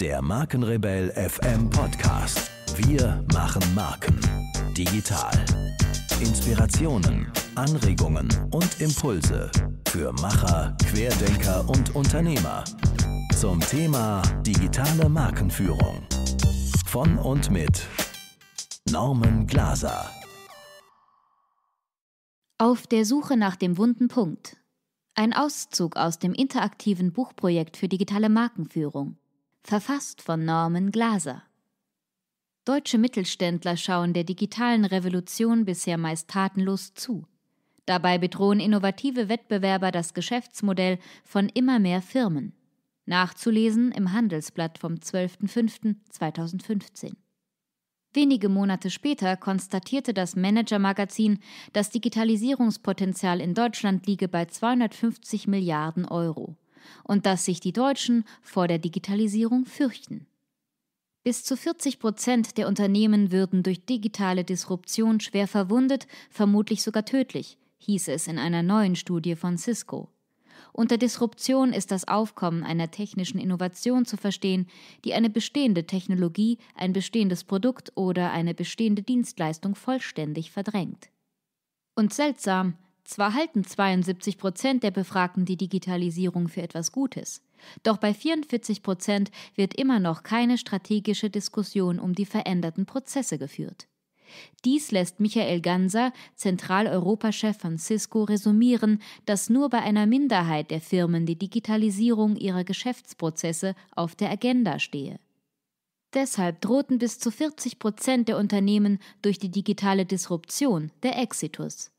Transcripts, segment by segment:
Der Markenrebell FM Podcast. Wir machen Marken. Digital. Inspirationen, Anregungen und Impulse für Macher, Querdenker und Unternehmer. Zum Thema digitale Markenführung. Von und mit Norman Glaser. Auf der Suche nach dem wunden Punkt. Ein Auszug aus dem interaktiven Buchprojekt für digitale Markenführung verfasst von Norman Glaser. Deutsche Mittelständler schauen der digitalen Revolution bisher meist tatenlos zu. Dabei bedrohen innovative Wettbewerber das Geschäftsmodell von immer mehr Firmen. Nachzulesen im Handelsblatt vom 12.05.2015. Wenige Monate später konstatierte das Manager-Magazin, das Digitalisierungspotenzial in Deutschland liege bei 250 Milliarden Euro und dass sich die Deutschen vor der Digitalisierung fürchten. Bis zu 40 Prozent der Unternehmen würden durch digitale Disruption schwer verwundet, vermutlich sogar tödlich, hieß es in einer neuen Studie von Cisco. Unter Disruption ist das Aufkommen einer technischen Innovation zu verstehen, die eine bestehende Technologie, ein bestehendes Produkt oder eine bestehende Dienstleistung vollständig verdrängt. Und seltsam, zwar halten 72 Prozent der Befragten die Digitalisierung für etwas Gutes, doch bei 44 Prozent wird immer noch keine strategische Diskussion um die veränderten Prozesse geführt. Dies lässt Michael Ganser, Zentraleuropachef von Cisco, resumieren, dass nur bei einer Minderheit der Firmen die Digitalisierung ihrer Geschäftsprozesse auf der Agenda stehe. Deshalb drohten bis zu 40 Prozent der Unternehmen durch die digitale Disruption der Exitus.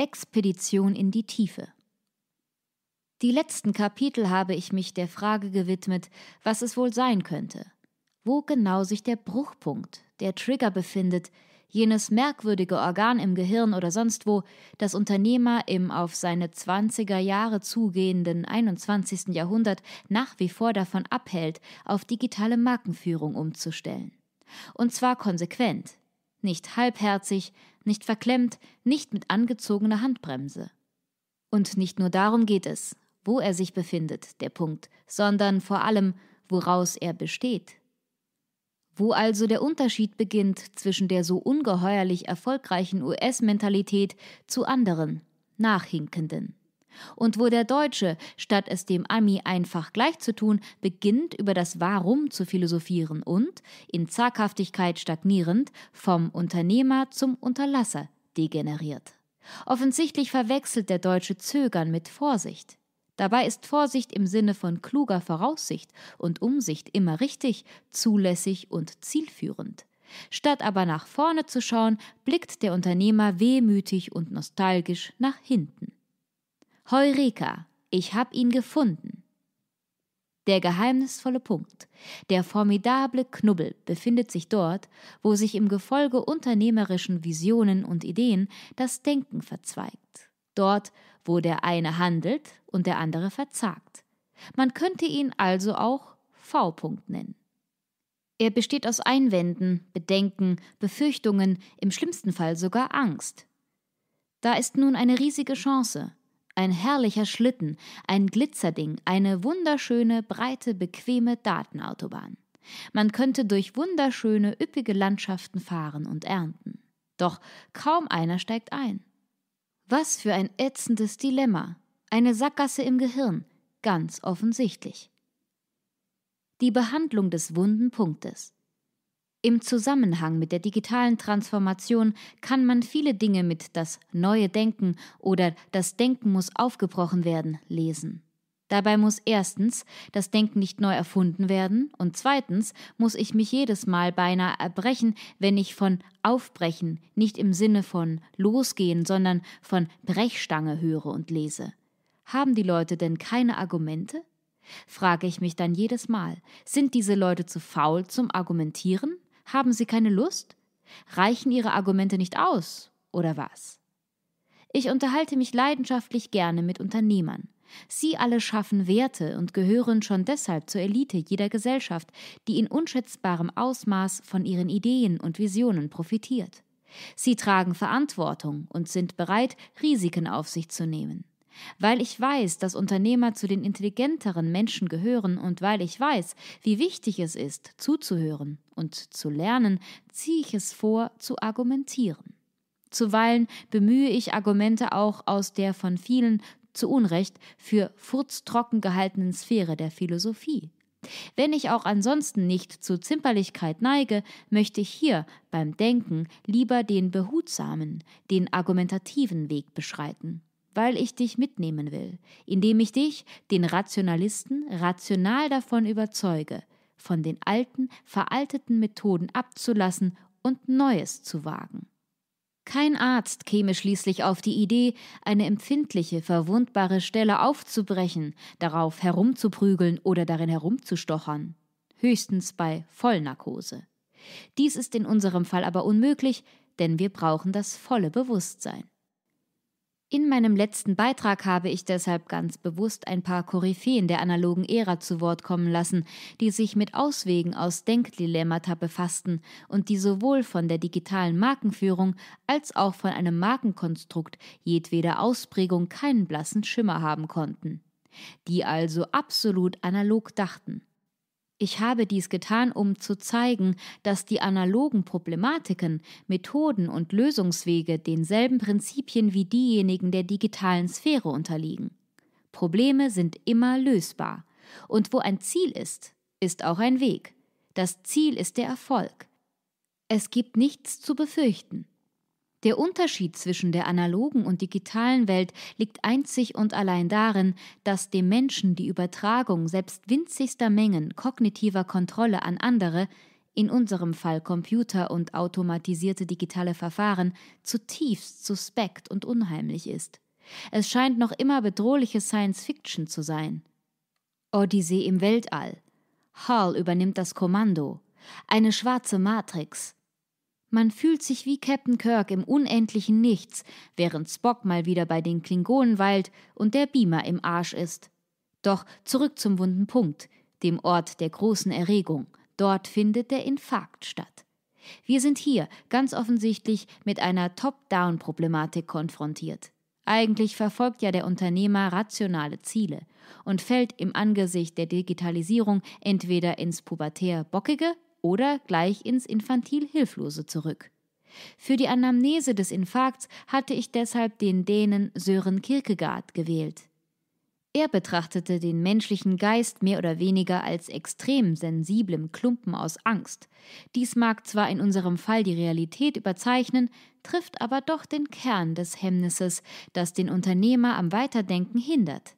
Expedition in die Tiefe. Die letzten Kapitel habe ich mich der Frage gewidmet, was es wohl sein könnte, wo genau sich der Bruchpunkt, der Trigger befindet, jenes merkwürdige Organ im Gehirn oder sonst wo, das Unternehmer im auf seine 20er Jahre zugehenden 21. Jahrhundert nach wie vor davon abhält, auf digitale Markenführung umzustellen. Und zwar konsequent, nicht halbherzig, nicht verklemmt, nicht mit angezogener Handbremse. Und nicht nur darum geht es, wo er sich befindet, der Punkt, sondern vor allem, woraus er besteht. Wo also der Unterschied beginnt zwischen der so ungeheuerlich erfolgreichen US-Mentalität zu anderen, nachhinkenden. Und wo der Deutsche, statt es dem Ami einfach gleich zu tun, beginnt, über das Warum zu philosophieren und, in Zaghaftigkeit stagnierend, vom Unternehmer zum Unterlasser degeneriert. Offensichtlich verwechselt der Deutsche Zögern mit Vorsicht. Dabei ist Vorsicht im Sinne von kluger Voraussicht und Umsicht immer richtig, zulässig und zielführend. Statt aber nach vorne zu schauen, blickt der Unternehmer wehmütig und nostalgisch nach hinten. Heureka, ich hab ihn gefunden. Der geheimnisvolle Punkt, der formidable Knubbel befindet sich dort, wo sich im Gefolge unternehmerischen Visionen und Ideen das Denken verzweigt. Dort, wo der eine handelt und der andere verzagt. Man könnte ihn also auch V-Punkt nennen. Er besteht aus Einwänden, Bedenken, Befürchtungen, im schlimmsten Fall sogar Angst. Da ist nun eine riesige Chance, ein herrlicher Schlitten, ein Glitzerding, eine wunderschöne, breite, bequeme Datenautobahn. Man könnte durch wunderschöne, üppige Landschaften fahren und ernten. Doch kaum einer steigt ein. Was für ein ätzendes Dilemma. Eine Sackgasse im Gehirn, ganz offensichtlich. Die Behandlung des wunden Punktes. Im Zusammenhang mit der digitalen Transformation kann man viele Dinge mit das neue Denken oder das Denken muss aufgebrochen werden lesen. Dabei muss erstens das Denken nicht neu erfunden werden und zweitens muss ich mich jedes Mal beinahe erbrechen, wenn ich von aufbrechen nicht im Sinne von losgehen, sondern von Brechstange höre und lese. Haben die Leute denn keine Argumente? Frage ich mich dann jedes Mal, sind diese Leute zu faul zum Argumentieren? Haben Sie keine Lust? Reichen Ihre Argumente nicht aus, oder was? Ich unterhalte mich leidenschaftlich gerne mit Unternehmern. Sie alle schaffen Werte und gehören schon deshalb zur Elite jeder Gesellschaft, die in unschätzbarem Ausmaß von ihren Ideen und Visionen profitiert. Sie tragen Verantwortung und sind bereit, Risiken auf sich zu nehmen. Weil ich weiß, dass Unternehmer zu den intelligenteren Menschen gehören und weil ich weiß, wie wichtig es ist, zuzuhören und zu lernen, ziehe ich es vor, zu argumentieren. Zuweilen bemühe ich Argumente auch aus der von vielen zu Unrecht für furztrocken gehaltenen Sphäre der Philosophie. Wenn ich auch ansonsten nicht zu Zimperlichkeit neige, möchte ich hier beim Denken lieber den behutsamen, den argumentativen Weg beschreiten weil ich dich mitnehmen will, indem ich dich, den Rationalisten, rational davon überzeuge, von den alten, veralteten Methoden abzulassen und Neues zu wagen. Kein Arzt käme schließlich auf die Idee, eine empfindliche, verwundbare Stelle aufzubrechen, darauf herumzuprügeln oder darin herumzustochern. Höchstens bei Vollnarkose. Dies ist in unserem Fall aber unmöglich, denn wir brauchen das volle Bewusstsein. In meinem letzten Beitrag habe ich deshalb ganz bewusst ein paar Koryphäen der analogen Ära zu Wort kommen lassen, die sich mit Auswegen aus Denkdilemmata befassten und die sowohl von der digitalen Markenführung als auch von einem Markenkonstrukt jedweder Ausprägung keinen blassen Schimmer haben konnten, die also absolut analog dachten. Ich habe dies getan, um zu zeigen, dass die analogen Problematiken, Methoden und Lösungswege denselben Prinzipien wie diejenigen der digitalen Sphäre unterliegen. Probleme sind immer lösbar. Und wo ein Ziel ist, ist auch ein Weg. Das Ziel ist der Erfolg. Es gibt nichts zu befürchten. Der Unterschied zwischen der analogen und digitalen Welt liegt einzig und allein darin, dass dem Menschen die Übertragung selbst winzigster Mengen kognitiver Kontrolle an andere, in unserem Fall Computer und automatisierte digitale Verfahren, zutiefst suspekt und unheimlich ist. Es scheint noch immer bedrohliche Science Fiction zu sein. Odyssee im Weltall. Hall übernimmt das Kommando. Eine schwarze Matrix. Man fühlt sich wie Captain Kirk im unendlichen Nichts, während Spock mal wieder bei den Klingonen weilt und der Beamer im Arsch ist. Doch zurück zum wunden Punkt, dem Ort der großen Erregung. Dort findet der Infarkt statt. Wir sind hier ganz offensichtlich mit einer Top-Down-Problematik konfrontiert. Eigentlich verfolgt ja der Unternehmer rationale Ziele und fällt im Angesicht der Digitalisierung entweder ins pubertär Bockige oder gleich ins infantil Hilflose zurück. Für die Anamnese des Infarkts hatte ich deshalb den Dänen Sören Kierkegaard gewählt. Er betrachtete den menschlichen Geist mehr oder weniger als extrem sensiblem Klumpen aus Angst. Dies mag zwar in unserem Fall die Realität überzeichnen, trifft aber doch den Kern des Hemmnisses, das den Unternehmer am Weiterdenken hindert.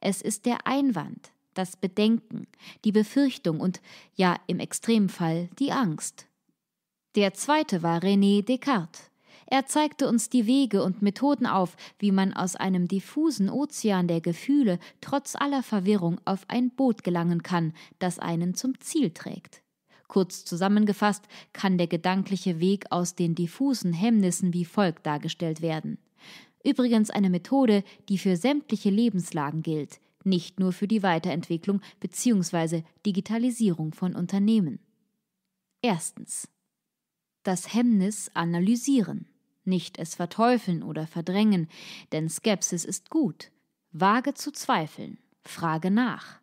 Es ist der Einwand das Bedenken, die Befürchtung und ja im Extremfall die Angst. Der zweite war René Descartes. Er zeigte uns die Wege und Methoden auf, wie man aus einem diffusen Ozean der Gefühle trotz aller Verwirrung auf ein Boot gelangen kann, das einen zum Ziel trägt. Kurz zusammengefasst kann der gedankliche Weg aus den diffusen Hemmnissen wie folgt dargestellt werden. Übrigens eine Methode, die für sämtliche Lebenslagen gilt, nicht nur für die Weiterentwicklung bzw. Digitalisierung von Unternehmen. Erstens. Das Hemmnis analysieren, nicht es verteufeln oder verdrängen, denn Skepsis ist gut. Wage zu zweifeln, frage nach.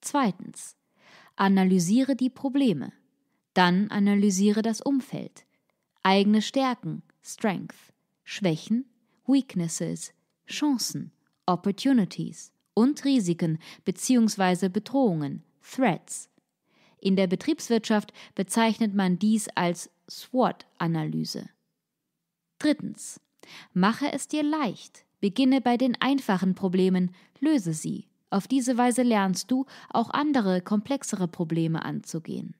Zweitens. Analysiere die Probleme. Dann analysiere das Umfeld. Eigene Stärken, Strength, Schwächen, Weaknesses, Chancen, Opportunities und Risiken bzw. Bedrohungen, Threats. In der Betriebswirtschaft bezeichnet man dies als SWOT-Analyse. Drittens. Mache es dir leicht. Beginne bei den einfachen Problemen, löse sie. Auf diese Weise lernst du, auch andere, komplexere Probleme anzugehen.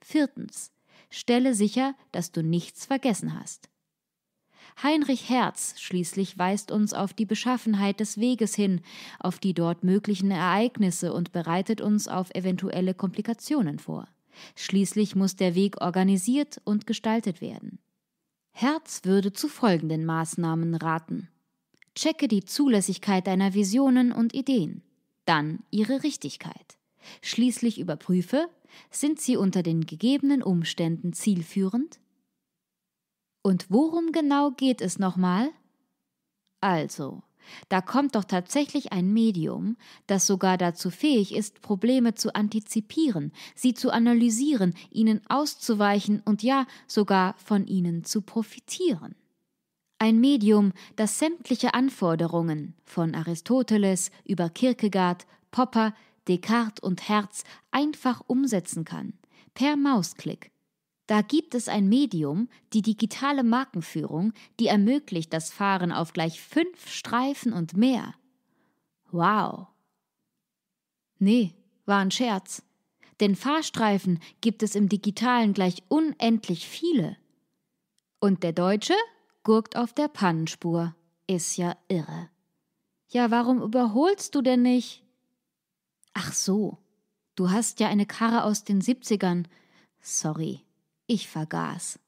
Viertens. Stelle sicher, dass du nichts vergessen hast. Heinrich Herz schließlich weist uns auf die Beschaffenheit des Weges hin, auf die dort möglichen Ereignisse und bereitet uns auf eventuelle Komplikationen vor. Schließlich muss der Weg organisiert und gestaltet werden. Herz würde zu folgenden Maßnahmen raten. Checke die Zulässigkeit deiner Visionen und Ideen, dann ihre Richtigkeit. Schließlich überprüfe, sind sie unter den gegebenen Umständen zielführend? Und worum genau geht es nochmal? Also, da kommt doch tatsächlich ein Medium, das sogar dazu fähig ist, Probleme zu antizipieren, sie zu analysieren, ihnen auszuweichen und ja sogar von ihnen zu profitieren. Ein Medium, das sämtliche Anforderungen von Aristoteles über Kierkegaard, Popper, Descartes und Herz einfach umsetzen kann, per Mausklick, da gibt es ein Medium, die digitale Markenführung, die ermöglicht das Fahren auf gleich fünf Streifen und mehr. Wow. Nee, war ein Scherz. Denn Fahrstreifen gibt es im digitalen gleich unendlich viele. Und der Deutsche gurkt auf der Pannenspur. Ist ja irre. Ja, warum überholst du denn nicht? Ach so, du hast ja eine Karre aus den 70ern. Sorry. Ich vergaß.